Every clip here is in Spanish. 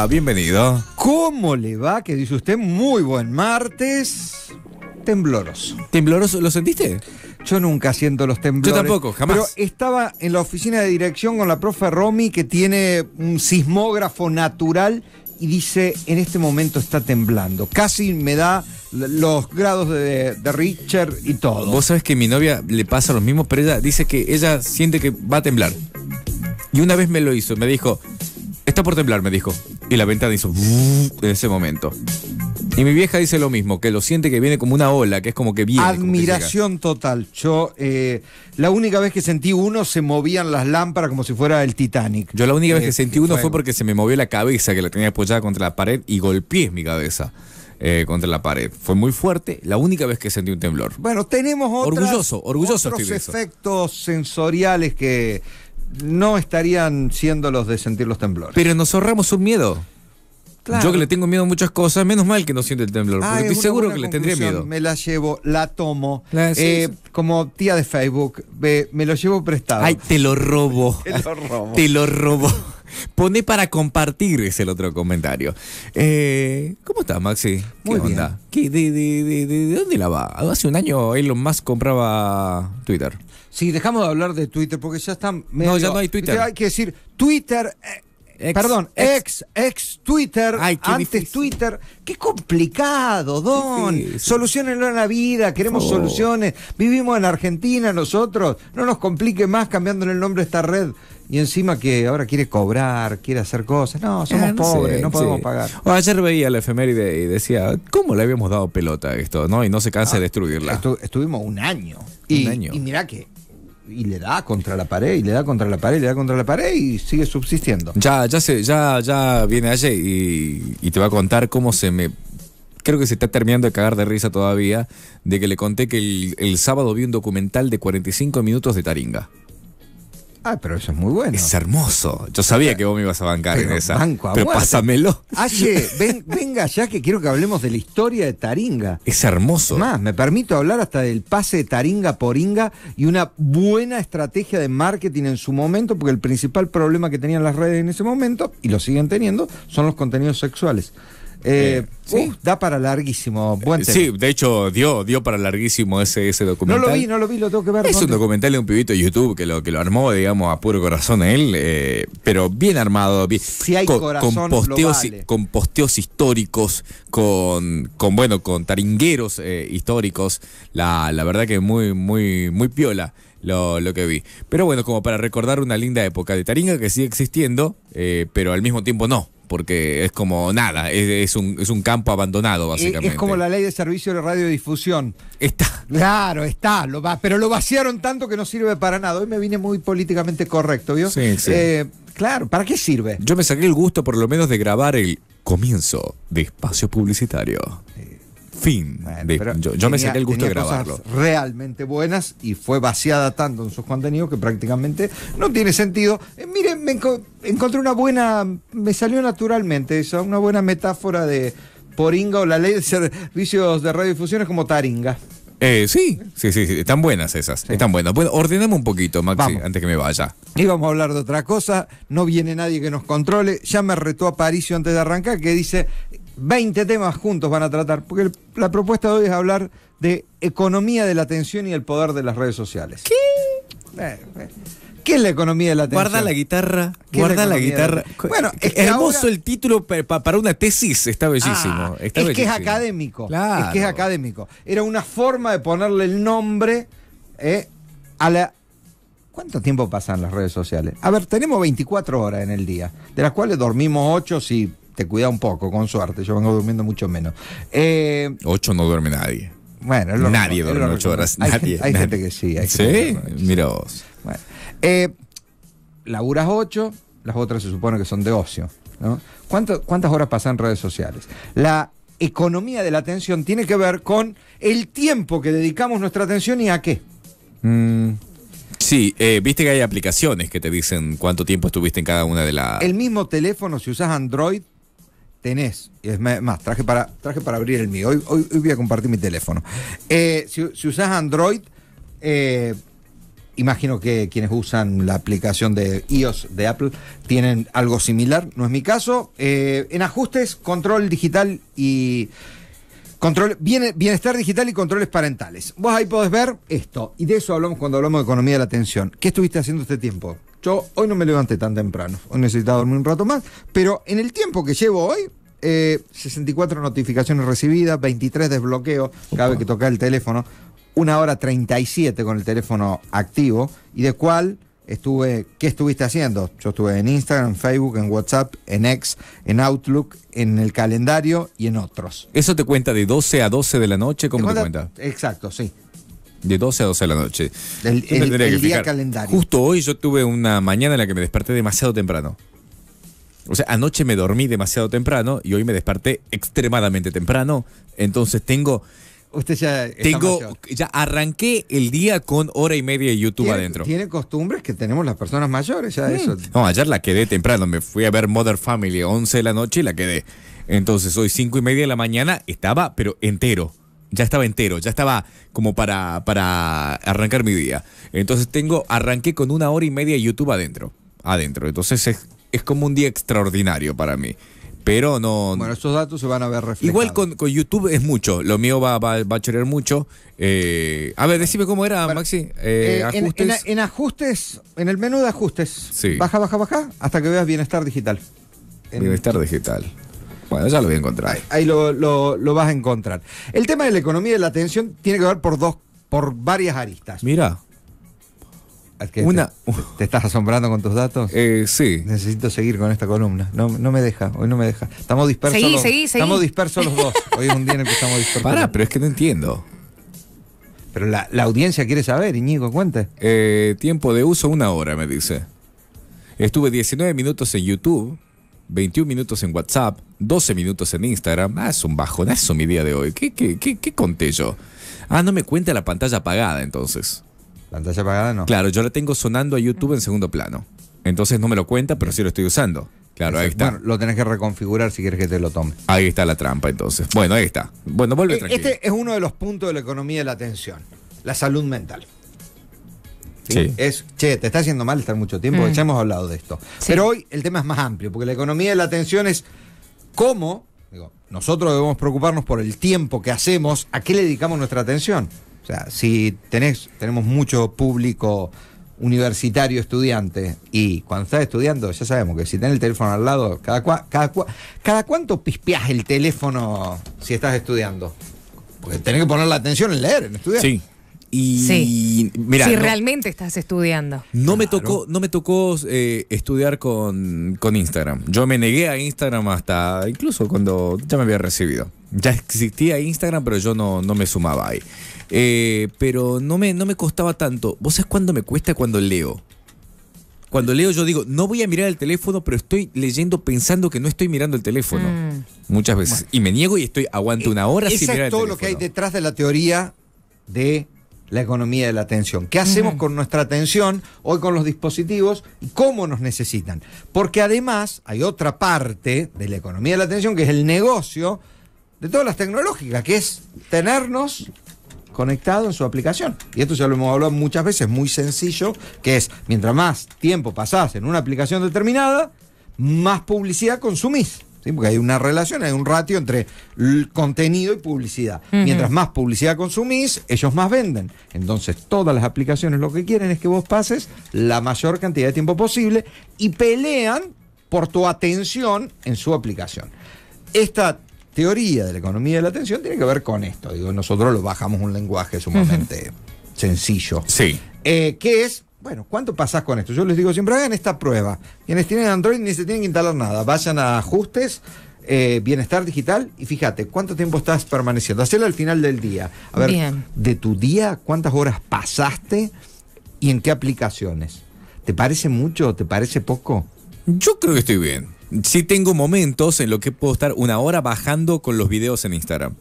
Ah, bienvenido. ¿Cómo le va? Que dice usted, muy buen martes. Tembloroso. ¿Tembloroso? ¿Lo sentiste? Yo nunca siento los temblores. Yo tampoco, jamás. Pero estaba en la oficina de dirección con la profe Romy, que tiene un sismógrafo natural, y dice, en este momento está temblando. Casi me da los grados de, de Richard y todo. Vos sabés que mi novia le pasa lo mismo, pero ella dice que ella siente que va a temblar. Y una vez me lo hizo, me dijo, Está por temblar, me dijo. Y la ventana hizo en ese momento. Y mi vieja dice lo mismo, que lo siente que viene como una ola, que es como que viene. Admiración total. Yo, eh, la única vez que sentí uno, se movían las lámparas como si fuera el Titanic. Yo la única vez que eh, sentí uno fue... porque se me movió la cabeza, que la tenía apoyada contra la pared, y golpeé mi cabeza. Eh, contra la pared. Fue muy fuerte, la única vez que sentí un temblor. Bueno, tenemos otras, orgulloso, orgulloso otros efectos sensoriales que no estarían siendo los de sentir los temblores. Pero nos ahorramos un miedo. Yo que le tengo miedo a muchas cosas, menos mal que no siente el temblor, porque estoy seguro que le tendría miedo. Me la llevo, la tomo. Eh, como tía de Facebook, me lo llevo prestado. Ay, te lo robo. te lo robo. te lo robo. Pone para compartir, es el otro comentario. Eh, ¿Cómo estás, Maxi? Muy ¿Qué de, dónde la va? Hace un año Elon Musk compraba Twitter. Sí, dejamos de hablar de Twitter porque ya están. no, ya no hay Twitter. Hay que decir, Twitter. Eh, perdón, ex, ex Twitter, antes Twitter. Qué complicado, Don. soluciones Solucionenlo en la vida, queremos soluciones. Vivimos en Argentina nosotros. No nos complique más cambiándole el nombre a esta red. Y encima que ahora quiere cobrar, quiere hacer cosas. No, somos eh, pobres, no podemos pagar. Oh, ayer veía la efeméride y decía, ¿cómo le habíamos dado pelota a esto? ¿No? Y no se cansa ah, de destruirla. estuvimos un año. un año. Y mirá que y le da contra la pared, y le da contra la pared, y le da contra la pared y sigue subsistiendo. Ya, ya se, ya, ya viene ayer y, te va a contar cómo se me creo que se está terminando de cagar de risa todavía de que le conté que el, el sábado vi un documental de 45 minutos de Taringa. Ah, pero eso es muy bueno. Es hermoso. Yo sabía que vos me ibas a bancar en esa. pero pásamelo. venga ya que quiero que hablemos de la historia de Taringa. Es hermoso. más, me permito hablar hasta del pase de Taringa por Inga y una buena estrategia de marketing en su momento, porque el principal problema que tenían las redes en ese momento, y lo siguen teniendo, son los contenidos sexuales. Eh, eh, uh, da para larguísimo. Eh, sí, de hecho dio, dio para larguísimo ese, ese documental. No lo vi, no lo vi, lo tengo que ver. Es un documental de un pibito de YouTube que lo, que lo armó, digamos, a puro corazón él, pero bien armado, con, posteos, con posteos históricos, con, con bueno, con taringueros históricos. La, verdad que muy, muy, muy piola. Lo, que vi. Pero bueno, como para recordar una linda época de Taringa que sigue existiendo, pero al mismo tiempo no porque es como nada, es, un, campo abandonado, básicamente. Es como la ley de servicio de radiodifusión. Está. Claro, está, pero lo vaciaron tanto que no sirve para nada. Hoy me vine muy políticamente correcto, ¿vio? Sí, sí. Eh, claro, ¿para qué sirve? Yo me saqué el gusto, por lo menos, de grabar el comienzo de espacio publicitario. Fin. yo, me saqué el gusto de grabarlo. realmente buenas y fue vaciada tanto en sus contenidos que prácticamente no tiene sentido. Eh, miren, me encontré una buena. Me salió naturalmente eso, una buena metáfora de poringa o la ley de servicios de radiodifusión es como taringa. Eh, sí, sí, sí, están buenas esas, están buenas. Bueno, ordenemos un poquito, Maxi, antes que me vaya. Y vamos a hablar de otra cosa, no viene nadie que nos controle. Ya me retó a Aparicio antes de arrancar que dice, 20 temas juntos van a tratar, porque la propuesta de hoy es hablar de economía de la atención y el poder de las redes sociales. ¿Qué? Eh, eh. ¿Qué es la economía de la atención? Guarda la guitarra, guarda la, guitarra. Bueno, es hermoso el título para una tesis, está ah, bellísimo. es que es académico, es que es académico. Era una forma de ponerle el nombre eh, a la... ¿Cuánto tiempo pasan las redes sociales? A ver, tenemos 24 horas en el día, de las cuales dormimos 8 si te cuida un poco, con suerte. Yo vengo durmiendo mucho menos. Eh, ocho no duerme nadie. Bueno, nadie duerme ocho horas. Hay, nadie, hay gente que sí. Hay sí, mira vos. Eh, laburas ocho, las otras se supone que son de ocio. ¿Cuántas horas pasan en redes sociales? La economía de la atención tiene que ver con el tiempo que dedicamos nuestra atención y a qué. Mm, sí, eh, viste que hay aplicaciones que te dicen cuánto tiempo estuviste en cada una de las... El mismo teléfono, si usas Android, tenés, es más, traje para, traje para abrir el mío, hoy, hoy, voy a compartir mi teléfono. Eh, si, usás Android, eh, imagino que quienes usan la aplicación de iOS de Apple tienen algo similar, no es mi caso. Eh, en ajustes, control digital y... Control, bienestar digital y controles parentales. Vos ahí podés ver esto, y de eso hablamos cuando hablamos de economía de la atención. ¿Qué estuviste haciendo este tiempo? Yo hoy no me levanté tan temprano, hoy necesitaba dormir un rato más, pero en el tiempo que llevo hoy, 64 eh, notificaciones recibidas, 23 desbloqueos cabe que tocar el teléfono, una hora 37 con el teléfono activo, y de cuál estuve, ¿qué estuviste haciendo? Yo estuve en Instagram, en Facebook, en WhatsApp, en X, en Outlook, en el calendario y en otros. ¿Eso te cuenta de 12 a 12 de la noche? ¿Cómo te cuenta? Exacto, sí. De 12 a 12 de la noche. El, día calendario. Justo hoy yo tuve una mañana en la que me desperté demasiado temprano. O sea, anoche me dormí demasiado temprano y hoy me desperté extremadamente temprano. Entonces tengo. Usted ya. tengo. Ya arranqué el día con hora y media de YouTube adentro. Tiene costumbres que tenemos las personas mayores, ya mm. eso. No, ayer la quedé temprano. Me fui a ver Mother Family a 11 de la noche y la quedé. Entonces hoy 5 y media de la mañana estaba, pero entero ya estaba entero, ya estaba como para, para arrancar mi día. Entonces tengo, arranqué con una hora y media de YouTube adentro. Adentro. Entonces es, como un día extraordinario para mí. Pero no. Bueno, estos datos se van a ver reflejados. Igual con, YouTube es mucho. Lo mío va, a chorear mucho. Eh, a ver, decime cómo era, Maxi. Eh, eh, en, ajustes, en el menú de ajustes. Baja, baja, baja, hasta que veas bienestar digital. Bienestar digital. Bueno, ya lo voy a encontrar. Ahí, lo, vas a encontrar. El tema de la economía y de la atención tiene que ver por dos, por varias aristas. Mira. Ah, una... te, estás asombrando con tus datos? Eh, sí. Necesito seguir con esta columna. No, me deja, hoy no me deja. Estamos dispersos. Seguí, seguí, Estamos dispersos los dos. Hoy es un día en el que estamos dispersos. Pará, pero es que no entiendo. Pero la, audiencia quiere saber, Iñigo, cuente. Eh, tiempo de uso, una hora, me dice. Estuve 19 minutos en YouTube, 21 minutos en WhatsApp, 12 minutos en Instagram. Ah, es un bajonazo mi día de hoy. ¿Qué, qué, qué, qué conté yo? Ah, no me cuenta la pantalla apagada entonces. ¿Pantalla apagada no? Claro, yo la tengo sonando a YouTube en segundo plano. Entonces no me lo cuenta, pero sí lo estoy usando. Claro, ahí está. Bueno, lo tenés que reconfigurar si quieres que te lo tome. Ahí está la trampa entonces. Bueno, ahí está. Bueno, vuelve eh, tranquilo. Este es uno de los puntos de la economía de la atención, la salud mental. Sí. Es, che, te está haciendo mal estar mucho tiempo, mm. ya hemos hablado de esto. Pero hoy el tema es más amplio, porque la economía de la atención es cómo, nosotros debemos preocuparnos por el tiempo que hacemos, a qué le dedicamos nuestra atención. O sea, si tenés, tenemos mucho público universitario estudiante y cuando estás estudiando ya sabemos que si tenés el teléfono al lado, cada, cada, cada cuánto pispeás el teléfono si estás estudiando. Porque tenés que poner la atención en leer, en estudiar. Sí, y mira, si realmente estás estudiando. No me tocó, no me tocó eh, estudiar con, Instagram. Yo me negué a Instagram hasta incluso cuando ya me había recibido. Ya existía Instagram, pero yo no, no me sumaba ahí. Eh, pero no me, no me costaba tanto. ¿Vos sabés cuándo me cuesta cuando leo? Cuando leo yo digo, no voy a mirar el teléfono, pero estoy leyendo pensando que no estoy mirando el teléfono. Mm. Muchas veces. Y me niego y estoy aguanto eh, una hora sin mirar es todo lo que hay detrás de la teoría de la economía de la atención. ¿Qué hacemos con nuestra atención hoy con los dispositivos y cómo nos necesitan? Porque además hay otra parte de la economía de la atención que es el negocio de todas las tecnológicas, que es tenernos conectado en su aplicación. Y esto ya lo hemos hablado muchas veces, muy sencillo, que es mientras más tiempo pasás en una aplicación determinada, más publicidad consumís porque hay una relación, hay un ratio entre contenido y publicidad. Mientras más publicidad consumís, ellos más venden. Entonces, todas las aplicaciones lo que quieren es que vos pases la mayor cantidad de tiempo posible y pelean por tu atención en su aplicación. Esta teoría de la economía de la atención tiene que ver con esto. Digo, nosotros lo bajamos un lenguaje sumamente sencillo. Sí. Eh, que es bueno, ¿cuánto pasas con esto? Yo les digo siempre, hagan esta prueba. Quienes tienen Android ni se tienen que instalar nada. Vayan a ajustes, eh, bienestar digital y fíjate, ¿cuánto tiempo estás permaneciendo? Hacelo al final del día. A ver, de tu día, ¿cuántas horas pasaste y en qué aplicaciones? ¿Te parece mucho? ¿Te parece poco? Yo creo que estoy bien. Sí tengo momentos en los que puedo estar una hora bajando con los videos en Instagram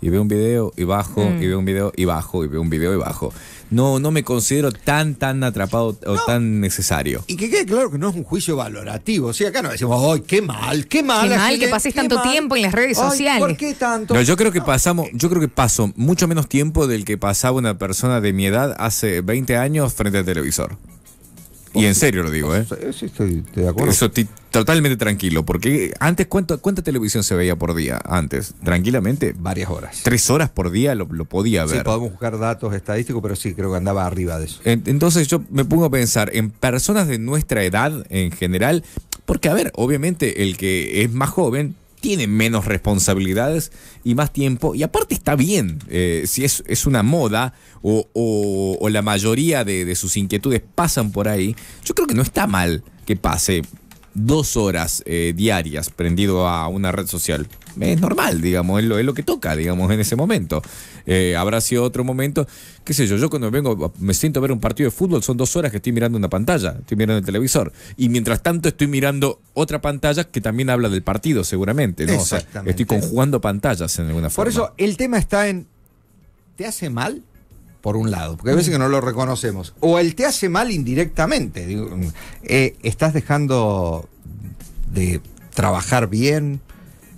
y veo un video y bajo, y mm. veo un video y bajo, y veo un video y bajo. No, no me considero tan, tan atrapado o tan necesario. Y que quede claro que no es un juicio valorativo. O acá no decimos, ¡ay, qué mal! ¡Qué mal! Qué mal que, pases tanto tiempo en las redes sociales. ¿Por qué tanto? No, yo creo que pasamos, yo creo que paso mucho menos tiempo del que pasaba una persona de mi edad hace 20 años frente al televisor. Y en serio lo digo, ¿eh? Sí, estoy, de acuerdo. Eso totalmente tranquilo, porque antes, ¿cuánta televisión se veía por día? Antes, tranquilamente. Varias horas. Tres horas por día lo, lo podía ver. Sí, podemos buscar datos estadísticos, pero sí, creo que andaba arriba de eso. Entonces yo me pongo a pensar en personas de nuestra edad en general, porque a ver, obviamente el que es más joven tiene menos responsabilidades y más tiempo. Y aparte está bien, eh, si es, una moda o, la mayoría de, sus inquietudes pasan por ahí, yo creo que no está mal que pase dos horas eh, diarias prendido a una red social. Es normal, digamos, es lo, es lo que toca, digamos, en ese momento. Eh, habrá sido otro momento, qué sé yo, yo cuando vengo, me siento a ver un partido de fútbol, son dos horas que estoy mirando una pantalla, estoy mirando el televisor. Y mientras tanto estoy mirando otra pantalla que también habla del partido, seguramente. ¿no? O sea, estoy conjugando pantallas en alguna forma. Por eso, el tema está en, ¿te hace mal? por un lado, porque hay veces que no lo reconocemos. O el te hace mal indirectamente. Eh, estás dejando de trabajar bien,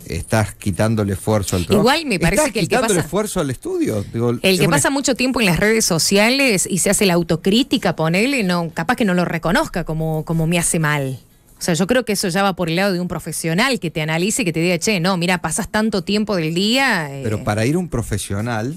estás quitando el esfuerzo al trabajo. Igual me parece que el que pasa, el esfuerzo al estudio. el que pasa mucho tiempo en las redes sociales y se hace la autocrítica, ponele, no, capaz que no lo reconozca como, como me hace mal. O sea, yo creo que eso ya va por el lado de un profesional que te analice y que te diga, che, no, mira, pasas tanto tiempo del día. Eh". Pero para ir a un profesional,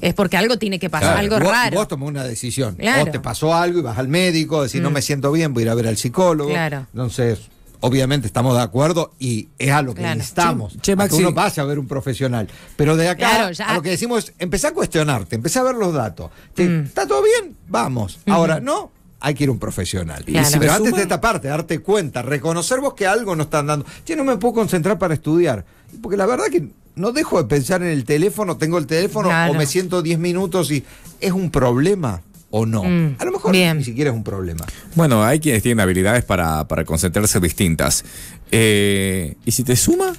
es porque algo tiene que pasar, algo raro. Vos tomás una decisión. O te pasó algo y vas al médico, decís no mm. me siento bien, voy a ir a ver al psicólogo. Claro. Entonces, obviamente estamos de acuerdo y es a lo que necesitamos. Que uno pase a ver un profesional. Pero de acá a lo que decimos es, a cuestionarte, empecé a ver los datos. Mm. ¿Está todo bien? Vamos. Mm. Ahora, ¿no? Hay que ir a un profesional. Pero antes de esta parte, darte cuenta, reconocer vos que algo no están dando. Che, no me puedo concentrar para estudiar. Porque la verdad que no dejo de pensar en el teléfono, tengo el teléfono o me siento 10 minutos y es un problema o no. Mm, a lo mejor ni siquiera es un problema. Bueno, hay quienes tienen habilidades para, concentrarse distintas. Eh, ¿Y si te suma?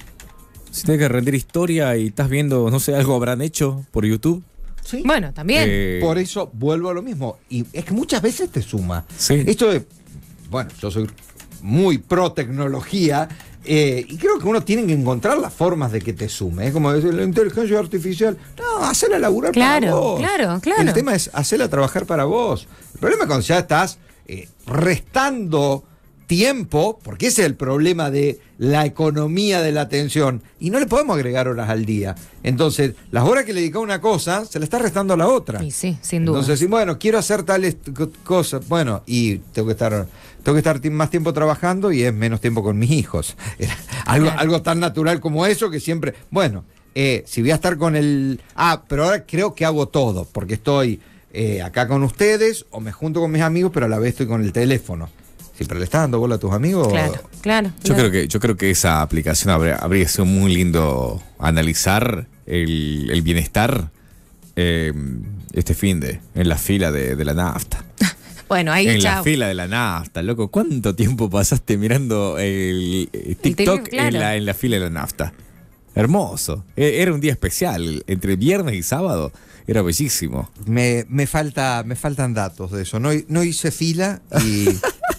Si tienes que rendir historia y estás viendo, no sé, algo habrán hecho por YouTube. ¿Sí? Bueno, también. Eh, por eso vuelvo a lo mismo. Y es que muchas veces te suma. Sí. Esto de, bueno, yo soy muy pro tecnología eh, y creo que uno tiene que encontrar las formas de que te sume. Es ¿eh? como decir, la inteligencia artificial. No, hacela laburar para vos. Claro, claro. El tema es hacerla trabajar para vos. El problema es cuando ya estás eh, restando tiempo, porque ese es el problema de la economía de la atención, y no le podemos agregar horas al día. Entonces, las horas que le dedica a una cosa, se le está restando a la otra. sí, sin duda. Entonces, bueno, quiero hacer tales cosas, bueno, y tengo que estar tengo que estar más tiempo trabajando y es menos tiempo con mis hijos. algo, algo tan natural como eso que siempre, bueno, eh, si voy a estar con el... Ah, pero ahora creo que hago todo, porque estoy... Eh, acá con ustedes o me junto con mis amigos, pero a la vez estoy con el teléfono siempre le estás dando bola a tus amigos. Claro, claro. Yo, Creo, que, yo creo que esa aplicación habría, sido muy lindo analizar el, bienestar eh, este fin de en la fila de, la nafta. Bueno, ahí En la fila de la nafta, loco. ¿Cuánto tiempo pasaste mirando el, TikTok en, la, fila de la nafta? Hermoso. E, era un día especial. Entre viernes y sábado era bellísimo. Me, me, falta, me faltan datos de eso. No, no hice fila y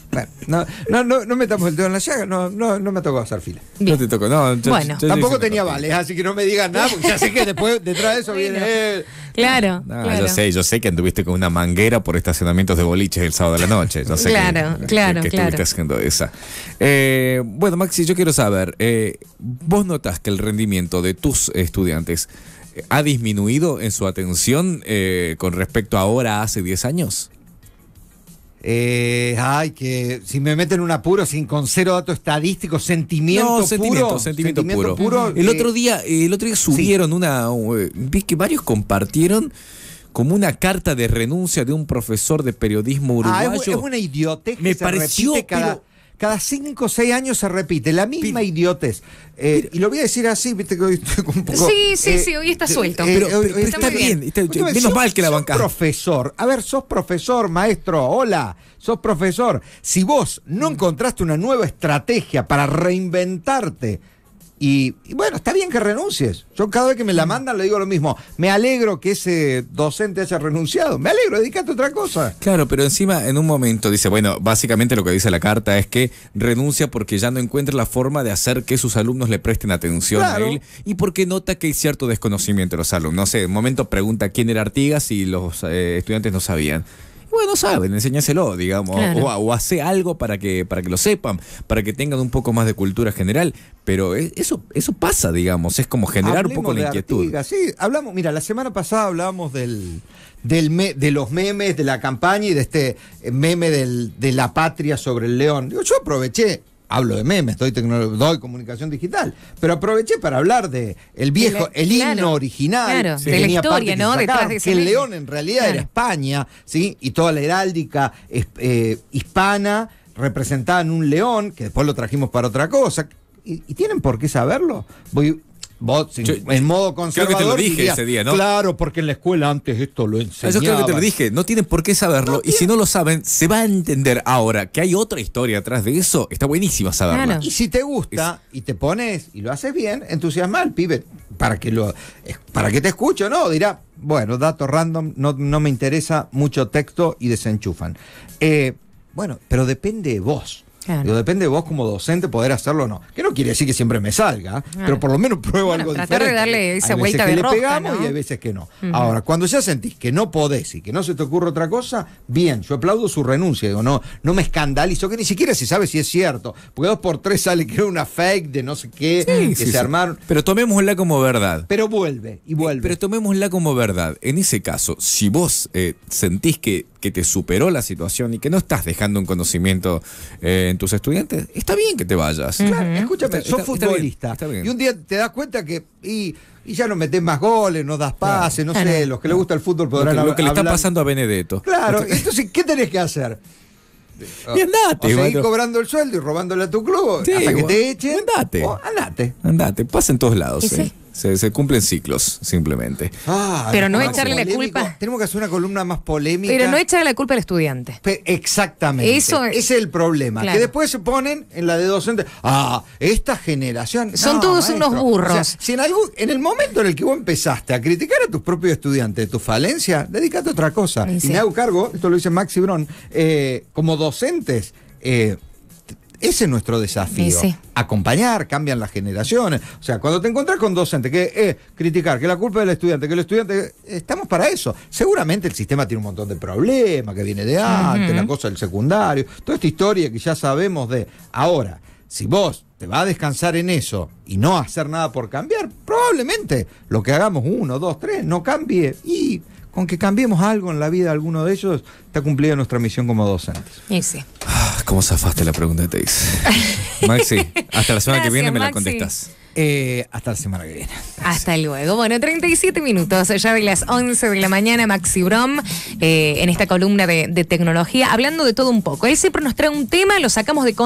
no, no, no, metamos el dedo en la llaga, no, no, no me ha tocado hacer fila. No te tocó, no. bueno. Tampoco tenía vales, así que no me digas nada, porque ya sé que después detrás de eso viene él. Claro. Yo sé, yo sé que anduviste con una manguera por estacionamientos de boliches el sábado de la noche. Yo sé Claro, claro, que claro. estuviste haciendo esa. Eh, bueno, Maxi, yo quiero saber, eh, ¿vos notas que el rendimiento de tus estudiantes eh, ha disminuido en su atención eh, con respecto a ahora hace 10 años? Eh, ay, que si me meten un apuro sin con cero datos estadísticos, sentimiento no, puro. Sentimiento, puro. El, eh, otro día, el otro día subieron una. Uh, eh, vi que varios compartieron como una carta de renuncia de un profesor de periodismo ah, uruguayo. Ah, es, una idiotez. Me pareció. cada... Cada cinco o seis años se repite la misma idiotez. Eh, y lo voy a decir así, viste que hoy estoy un poco. Sí, sí, eh, sí, hoy está eh, suelto. pero, está, bien. menos mal que la banca. profesor. A ver, sos profesor, maestro. Hola, sos profesor. Si vos no encontraste una nueva estrategia para reinventarte y, bueno, está bien que renuncies. Yo cada vez que me la mandan le digo lo mismo. Me alegro que ese docente haya renunciado. Me alegro, dedícate a otra cosa. Claro, pero encima en un momento dice, bueno, básicamente lo que dice la carta es que renuncia porque ya no encuentra la forma de hacer que sus alumnos le presten atención a él y porque nota que hay cierto desconocimiento de los alumnos. No sé, en un momento pregunta quién era Artigas y los eh, estudiantes no sabían bueno, saben, enséñaselo, digamos, o, o, hace algo para que, para que lo sepan, para que tengan un poco más de cultura general, pero e, eso, eso pasa, digamos, es como generar un poco de la inquietud. sí, hablamos, mira, la semana pasada hablábamos del, del de los memes de la campaña y de este meme de la patria sobre el león. Yo aproveché hablo de memes, doy, comunicación digital, pero aproveché para hablar de el viejo, el, himno original, de la historia, ¿no? Que, el león en realidad era España, ¿sí? Y toda la heráldica eh, hispana representada en un león, que después lo trajimos para otra cosa. ¿Y, tienen por qué saberlo? Voy, en modo conservador. lo dije ese día, ¿no? Claro, porque en la escuela antes esto lo enseñaban. Eso creo que te lo dije. No tienen por qué saberlo. y si no lo saben, se va a entender ahora que hay otra historia atrás de eso. Está buenísima saberlo. Y si te gusta y te pones y lo haces bien, entusiasma al pibe para que, lo, para que te escucho, ¿no? Dirá, bueno, dato random, no, me interesa mucho texto y desenchufan. Eh, bueno, pero depende de vos depende de vos como docente poder hacerlo o no. Que no quiere decir que siempre me salga, pero por lo menos pruebo algo tratar diferente. de darle esa hay veces que le pegamos y hay veces que no. Ahora, cuando ya sentís que no podés y que no se te ocurre otra cosa, bien, yo aplaudo su renuncia. Digo, no, no me escandalizo, que ni siquiera se sabe si es cierto. Porque dos por tres sale que era una fake de no sé qué, que se armaron. Pero tomémosla como verdad. Pero vuelve, y vuelve. Pero tomémosla como verdad. En ese caso, si vos eh, sentís que que te superó la situación y que no estás dejando un conocimiento eh, en tus estudiantes, está bien que te vayas. escúchame, sos futbolista. Y un día te das cuenta que. Y, ya no metes más goles, no das pases, no sé, los que le gusta el fútbol podrán lo lo que le está pasando a Benedetto. Claro, entonces, ¿qué tenés que hacer? Y andate. O seguir cobrando el sueldo y robándole a tu club hasta que te echen. Andate. andate. Andate. Pasa en todos lados. Se, cumplen ciclos, simplemente. Ah, Pero no echarle la culpa. Tenemos que hacer una columna más polémica. Pero no echarle la culpa al estudiante. exactamente. Eso es, Ese es el problema. Que después se ponen en la de docente. Ah, esta generación. Son todos unos burros. en, el momento en el que vos empezaste a criticar a tus propios estudiantes tu falencia, dedícate a otra cosa. Y, me hago cargo, esto lo dice Maxi Brón, eh, como docentes. Eh, ese es nuestro desafío. Acompañar, cambian las generaciones. O sea, cuando te encuentras con docentes que eh, criticar, que la culpa del estudiante, que el estudiante. Eh, estamos para eso. Seguramente el sistema tiene un montón de problemas, que viene de antes, la cosa del secundario, toda esta historia que ya sabemos de. Ahora, si vos te vas a descansar en eso y no hacer nada por cambiar, probablemente lo que hagamos uno, dos, tres, no cambie. Y con que cambiemos algo en la vida de alguno de ellos, está cumplida nuestra misión como docentes. ¿Cómo zafaste la pregunta de Teis? Maxi, hasta la semana que viene me la contestas. Eh, hasta la semana que viene. Hasta luego. Bueno, 37 minutos ya de las 11 de la mañana, Maxi Brom, eh, en esta columna de, de, tecnología, hablando de todo un poco. Él siempre nos trae un tema, lo sacamos de contexto.